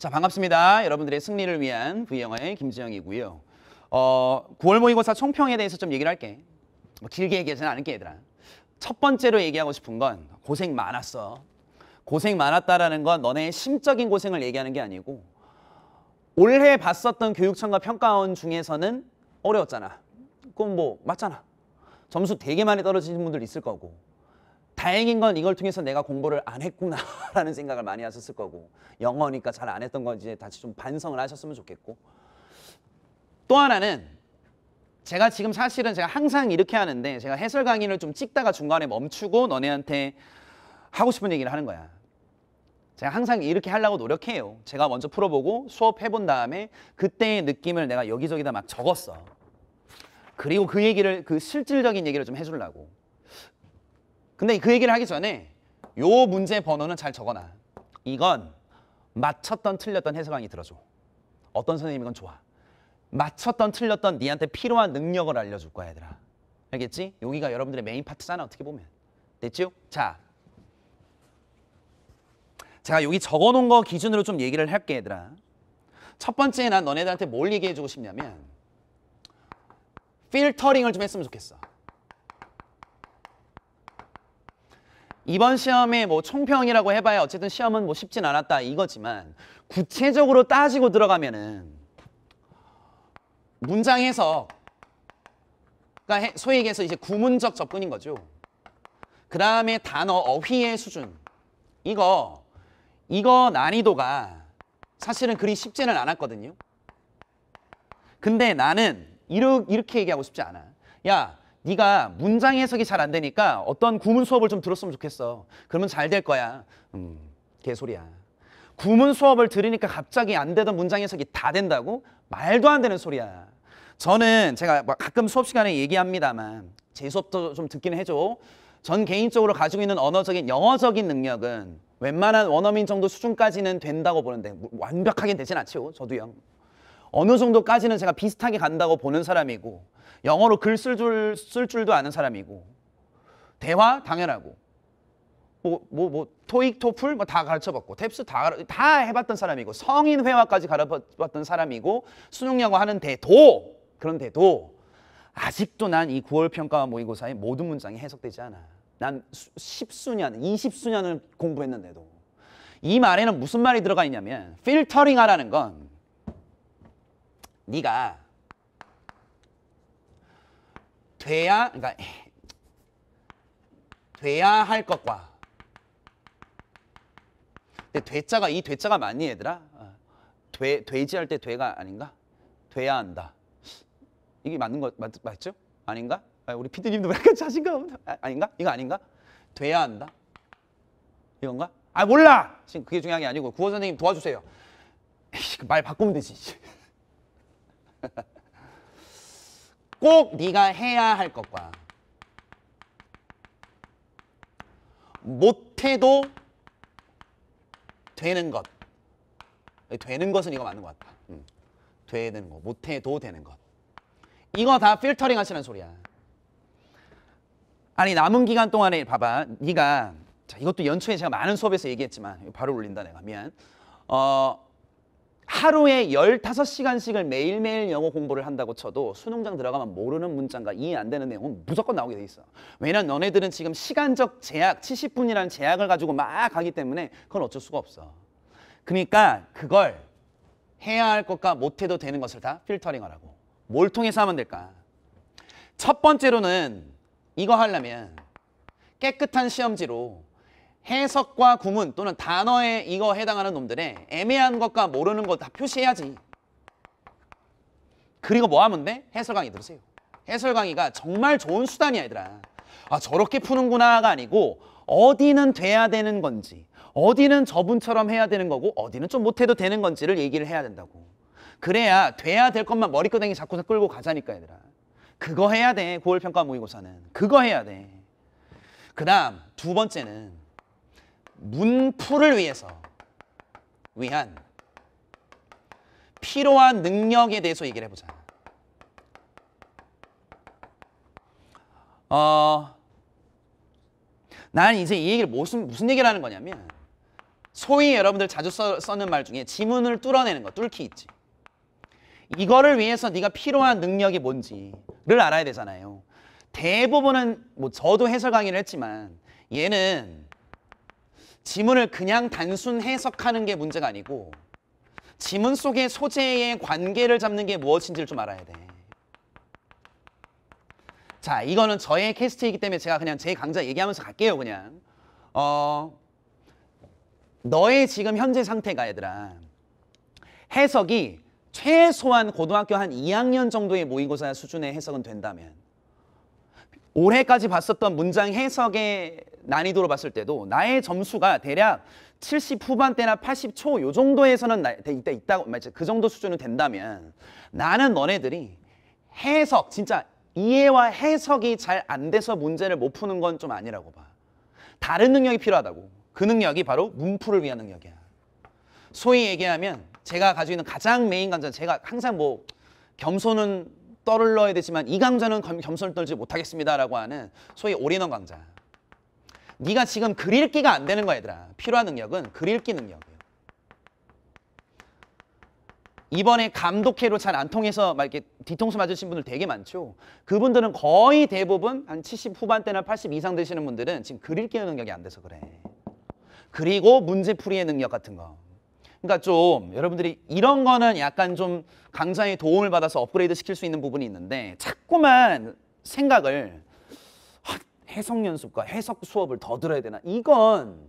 자 반갑습니다. 여러분들의 승리를 위한 V영어의 김지영이고요. 어, 9월 모의고사 총평에 대해서 좀 얘기를 할게. 뭐 길게 얘기하지는 않을게 얘들아. 첫 번째로 얘기하고 싶은 건 고생 많았어. 고생 많았다라는 건 너네의 심적인 고생을 얘기하는 게 아니고 올해 봤었던 교육청과 평가원 중에서는 어려웠잖아. 그건 뭐 맞잖아. 점수 되게 많이 떨어지는 분들 있을 거고 다행인 건 이걸 통해서 내가 공부를 안 했구나라는 생각을 많이 하셨을 거고 영어니까 잘 안 했던 건지 다시 좀 반성을 하셨으면 좋겠고 또 하나는 제가 지금 사실은 제가 항상 이렇게 하는데 제가 해설 강의를 좀 찍다가 중간에 멈추고 너네한테 하고 싶은 얘기를 하는 거야. 제가 항상 이렇게 하려고 노력해요. 제가 먼저 풀어보고 수업해본 다음에 그때의 느낌을 내가 여기저기다 막 적었어. 그리고 그 얘기를 그 실질적인 얘기를 좀 해주려고. 근데 그 얘기를 하기 전에 요 문제 번호는 잘 적어놔. 이건 맞췄던 틀렸던 해석왕이 들어줘. 어떤 선생님이건 좋아. 맞췄던 틀렸던 니한테 필요한 능력을 알려줄 거야 얘들아. 알겠지? 여기가 여러분들의 메인 파트잖아 어떻게 보면. 됐죠? 자. 제가 여기 적어놓은 거 기준으로 좀 얘기를 할게 얘들아. 첫 번째 난 너네들한테 뭘 얘기해주고 싶냐면 필터링을 좀 했으면 좋겠어. 이번 시험에 뭐 총평이라고 해봐야 어쨌든 시험은 뭐 쉽진 않았다 이거지만 구체적으로 따지고 들어가면은 문장 해석 그러니까 소위 얘기해서 이제 구문적 접근인 거죠. 그 다음에 단어 어휘의 수준 이거 이거 난이도가 사실은 그리 쉽지는 않았거든요. 근데 나는 이 이렇게 얘기하고 싶지 않아. 야 네가 문장 해석이 잘 안 되니까 어떤 구문 수업을 좀 들었으면 좋겠어. 그러면 잘 될 거야. 음, 개소리야. 구문 수업을 들으니까 갑자기 안 되던 문장 해석이 다 된다고? 말도 안 되는 소리야. 저는 제가 뭐 가끔 수업 시간에 얘기합니다만 제 수업도 좀 듣긴 해줘. 전 개인적으로 가지고 있는 언어적인 영어적인 능력은 웬만한 원어민 정도 수준까지는 된다고 보는데 완벽하게 되진 않죠. 저도요. 어느 정도까지는 제가 비슷하게 간다고 보는 사람이고 영어로 글 쓸 줄, 쓸 줄도 아는 사람이고 대화 당연하고 뭐, 뭐, 뭐, 토익, 토플 뭐 다 가르쳐봤고 탭스 다, 다 해봤던 사람이고 성인 회화까지 가르쳐봤던 사람이고 수능 영어 하는데도 그런데도 아직도 난 이 9월 평가와 모의고사의 모든 문장이 해석되지 않아. 난 십수년, 이십수년을 공부했는데도 이 말에는 무슨 말이 들어가 있냐면 필터링 하라는 건 네가 돼야 그러니까 돼야 할 것과 근데 되자가 이 되자가 맞니 얘들아? 어. 돼 돼지 할 때 돼가 아닌가? 돼야 한다. 이게 맞는 거 맞, 맞죠? 아닌가? 아, 우리 피디님도 약간 자신감 없나? 아, 닌가 이거 아닌가? 돼야 한다. 이건가? 아 몰라. 지금 그게 중요한 게 아니고 구호 선생님 도와주세요. 말 바꾸면 되지. 꼭 네가 해야 할 것과 못해도 되는 것 되는 것은 이거 맞는 것 같다 음. 되는 거 못해도 되는 것 이거 다 필터링 하시는 소리야 아니 남은 기간 동안에 봐봐 네가 자, 이것도 연초에 제가 많은 수업에서 얘기했지만 바로 올린다 내가 미안 어 하루에 열다섯 시간씩을 매일매일 영어 공부를 한다고 쳐도 수능장 들어가면 모르는 문장과 이해 안 되는 내용은 무조건 나오게 돼 있어. 왜냐면 너네들은 지금 시간적 제약, 70분이라는 제약을 가지고 막 가기 때문에 그건 어쩔 수가 없어. 그러니까 그걸 해야 할 것과 못해도 되는 것을 다 필터링 하라고. 뭘 통해서 하면 될까? 첫 번째로는 이거 하려면 깨끗한 시험지로 해석과 구문 또는 단어에 이거 해당하는 놈들의 애매한 것과 모르는 것 다 표시해야지. 그리고 뭐 하면 돼? 해설 강의 들으세요. 해설 강의가 정말 좋은 수단이야, 얘들아. 아, 저렇게 푸는구나가 아니고 어디는 돼야 되는 건지, 어디는 저분처럼 해야 되는 거고 어디는 좀 못해도 되는 건지를 얘기를 해야 된다고. 그래야 돼야 될 것만 머리끄댕이 자꾸 끌고 가자니까, 얘들아. 그거 해야 돼, 고월평가 모의고사는. 그거 해야 돼. 그 다음, 두 번째는 문풀을 위해서 위한 필요한 능력에 대해서 얘기를 해보자. 어, 난 이제 이 얘기를 무슨, 무슨 얘기를 하는 거냐면 소위 여러분들 자주 써, 쓰는 말 중에 지문을 뚫어내는 거, 뚫기 있지. 이거를 위해서 네가 필요한 능력이 뭔지를 알아야 되잖아요. 대부분은 뭐 저도 해설 강의를 했지만 얘는 지문을 그냥 단순 해석하는 게 문제가 아니고 지문 속의 소재의 관계를 잡는 게 무엇인지를 좀 알아야 돼. 자, 이거는 저의 캐스트이기 때문에 제가 그냥 제 강좌 얘기하면서 갈게요, 그냥. 어, 너의 지금 현재 상태가 얘들아. 해석이 최소한 고등학교 한 2학년 정도의 모의고사 수준의 해석은 된다면 올해까지 봤었던 문장 해석의 난이도로 봤을 때도 나의 점수가 대략 70 후반대나 80초 요 정도에서는 나, 있다, 있다, 그 정도 수준은 된다면 나는 너네들이 해석, 진짜 이해와 해석이 잘 안 돼서 문제를 못 푸는 건 좀 아니라고 봐. 다른 능력이 필요하다고. 그 능력이 바로 문풀을 위한 능력이야. 소위 얘기하면 제가 가지고 있는 가장 메인 강좌는 제가 항상 뭐 겸손은 떨을 넣어야 되지만 이 강좌는 겸손을 떨지 못하겠습니다라고 하는 소위 올인원 강좌. 네가 지금 글읽기가 안 되는 거야 얘들아. 필요한 능력은 글읽기 능력이에요. 이번에 감독회로 잘 안 통해서 막 이렇게 뒤통수 맞으신 분들 되게 많죠. 그분들은 거의 대부분 한 70 후반대나 80 이상 되시는 분들은 지금 글읽기 능력이 안 돼서 그래. 그리고 문제풀이의 능력 같은 거. 그러니까 좀 여러분들이 이런 거는 약간 좀 강사의 도움을 받아서 업그레이드 시킬 수 있는 부분이 있는데 자꾸만 생각을 해석 연습과 해석 수업을 더 들어야 되나? 이건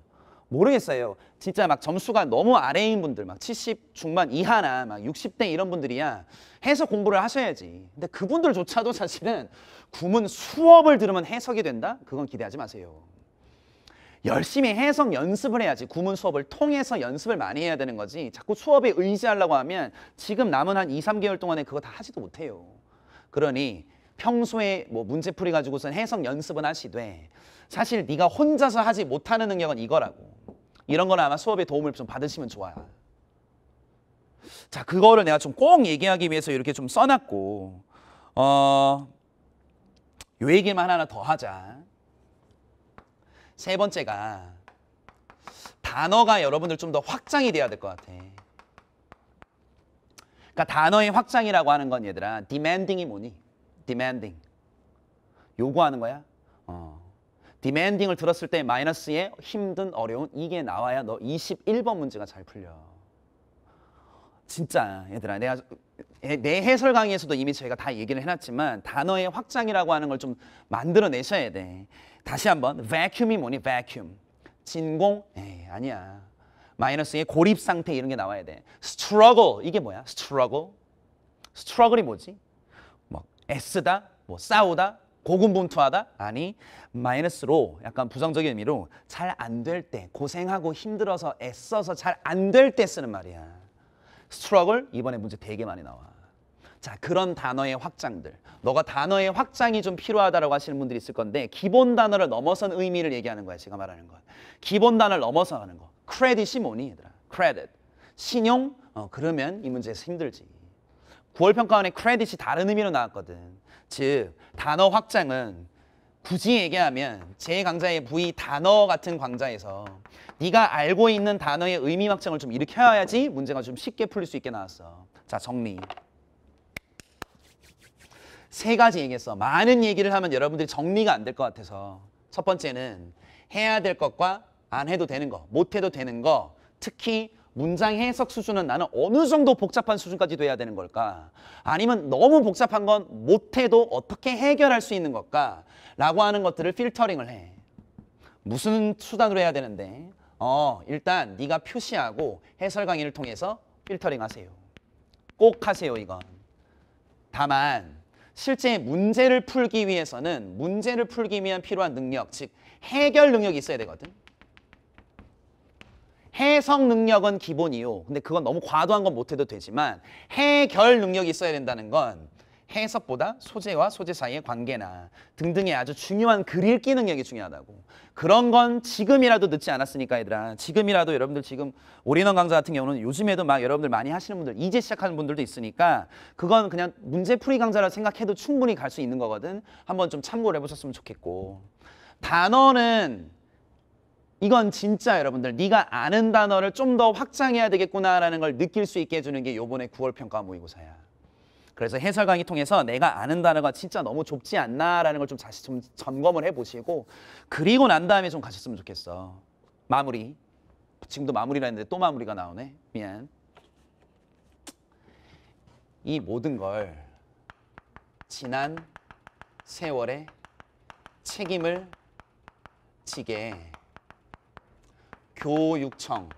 모르겠어요. 진짜 막 점수가 너무 아래인 분들, 막 70 중반 이하나 막 60대 이런 분들이야 해석 공부를 하셔야지. 근데 그분들조차도 사실은 구문 수업을 들으면 해석이 된다? 그건 기대하지 마세요. 열심히 해석 연습을 해야지 구문 수업을 통해서 연습을 많이 해야 되는 거지 자꾸 수업에 의지하려고 하면 지금 남은 한 2, 3개월 동안에 그거 다 하지도 못해요. 그러니 평소에 뭐 문제풀이 가지고선 해석 연습은 하시되 사실 네가 혼자서 하지 못하는 능력은 이거라고 이런 거는 아마 수업에 도움을 좀 받으시면 좋아요 자 그거를 내가 좀꼭 얘기하기 위해서 이렇게 좀 써놨고 어, 요 얘기만 하나 더 하자 세 번째가 단어가 여러분들 좀 더 확장이 돼야 될 것 같아 그러니까 단어의 확장이라고 하는 건 얘들아 디맨딩이 뭐니? demanding. 요구하는 거야. 어. demanding을 들었을 때 마이너스에 힘든 어려운 이게 나와야 너 21번 문제가 잘 풀려. 진짜 얘들아 내가 내 해설 강의에서도 이미 저희가 다 얘기를 해놨지만 단어의 확장이라고 하는 걸 좀 만들어내셔야 돼. 다시 한번 vacuum이 뭐니 vacuum. 진공? 에이, 아니야. 마이너스의 고립 상태 이런 게 나와야 돼. struggle 이게 뭐야? struggle. struggle이 뭐지? 애쓰다, 뭐 싸우다, 고군분투하다? 아니, 마이너스로 약간 부정적인 의미로 잘 안 될 때, 고생하고 힘들어서 애써서 잘 안 될 때 쓰는 말이야. 스트러글 이번에 문제 되게 많이 나와. 자, 그런 단어의 확장들. 너가 단어의 확장이 좀 필요하다라고 하시는 분들이 있을 건데 기본 단어를 넘어선 의미를 얘기하는 거야, 제가 말하는 건. 기본 단어를 넘어서 하는 거. 크레딧이 뭐니, 얘들아? 크레딧. 신용? 어, 그러면 이 문제에서 힘들지. 9월 평가원의 크레딧이 다른 의미로 나왔거든. 즉, 단어 확장은 굳이 얘기하면 제 강좌의 부위 단어 같은 강좌에서 네가 알고 있는 단어의 의미 확장을 좀 일으켜야지 문제가 좀 쉽게 풀릴 수 있게 나왔어. 자, 정리. 세 가지 얘기했어. 많은 얘기를 하면 여러분들이 정리가 안 될 것 같아서. 첫 번째는 해야 될 것과 안 해도 되는 거, 못 해도 되는 거, 특히 문장 해석 수준은 나는 어느 정도 복잡한 수준까지 돼야 되는 걸까? 아니면 너무 복잡한 건 못해도 어떻게 해결할 수 있는 걸까? 라고 하는 것들을 필터링을 해. 무슨 수단으로 해야 되는데? 어, 일단 네가 표시하고 해설 강의를 통해서 필터링 하세요. 꼭 하세요, 이건. 다만 실제 문제를 풀기 위해서는 문제를 풀기 위한 필요한 능력, 즉 해결 능력이 있어야 되거든. 해석 능력은 기본이요. 근데 그건 너무 과도한 건 못해도 되지만 해결 능력이 있어야 된다는 건 해석보다 소재와 소재 사이의 관계나 등등의 아주 중요한 글읽기 능력이 중요하다고 그런 건 지금이라도 늦지 않았으니까 얘들아 지금이라도 여러분들 지금 올인원 강좌 같은 경우는 요즘에도 막 여러분들 많이 하시는 분들 이제 시작하는 분들도 있으니까 그건 그냥 문제풀이 강좌라 생각해도 충분히 갈 수 있는 거거든 한번 좀 참고를 해보셨으면 좋겠고 단어는 이건 진짜 여러분들 네가 아는 단어를 좀 더 확장해야 되겠구나라는 걸 느낄 수 있게 해주는 게 요번에 9월 평가 모의고사야. 그래서 해설 강의 통해서 내가 아는 단어가 진짜 너무 좁지 않나라는 걸 좀 다시 좀 점검을 해보시고 그리고 난 다음에 좀 가셨으면 좋겠어. 마무리. 지금도 마무리라 했는데 또 마무리가 나오네. 미안. 이 모든 걸 지난 세월에 책임을 지게 교육청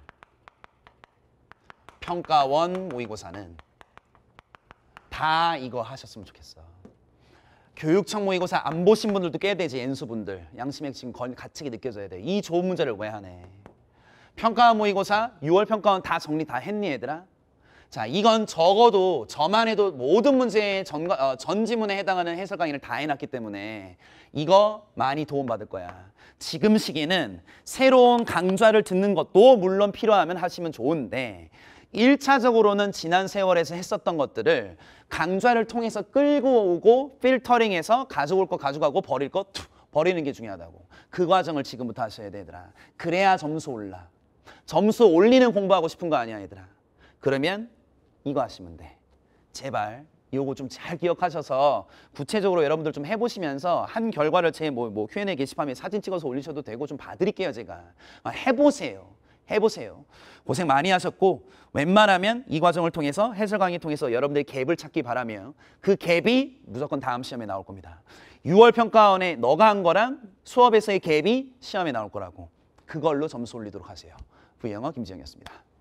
평가원 모의고사는 다 이거 하셨으면 좋겠어. 교육청 모의고사 안 보신 분들도 꽤 되지 엔수분들 양심에 지금 건, 가치게 느껴져야 돼. 이 좋은 문제를 왜 하네. 평가 모의고사 6월 평가원 다 정리 다 했니 얘들아? 자, 이건 적어도 저만 해도 모든 문제의 전, 어, 전 지문에 해당하는 해설 강의를 다 해놨기 때문에 이거 많이 도움받을 거야. 지금 시기는 새로운 강좌를 듣는 것도 물론 필요하면 하시면 좋은데 1차적으로는 지난 세월에서 했었던 것들을 강좌를 통해서 끌고 오고 필터링해서 가져올 거 가져가고 버릴 거 툭 버리는 게 중요하다고. 그 과정을 지금부터 하셔야 되더라. 그래야 점수 올라. 점수 올리는 공부하고 싶은 거 아니야, 얘들아. 그러면 이거 하시면 돼. 제발 요거 좀 잘 기억하셔서 구체적으로 여러분들 좀 해보시면서 한 결과를 제뭐 뭐 Q&A 게시판에 사진 찍어서 올리셔도 되고 좀 봐드릴게요 제가 아, 해보세요 해보세요 고생 많이 하셨고 웬만하면 이 과정을 통해서 해설 강의 통해서 여러분들이 갭을 찾기 바라며 그 갭이 무조건 다음 시험에 나올 겁니다 6월 평가원에 너가 한 거랑 수업에서의 갭이 시험에 나올 거라고 그걸로 점수 올리도록 하세요 부영어 김지영이었습니다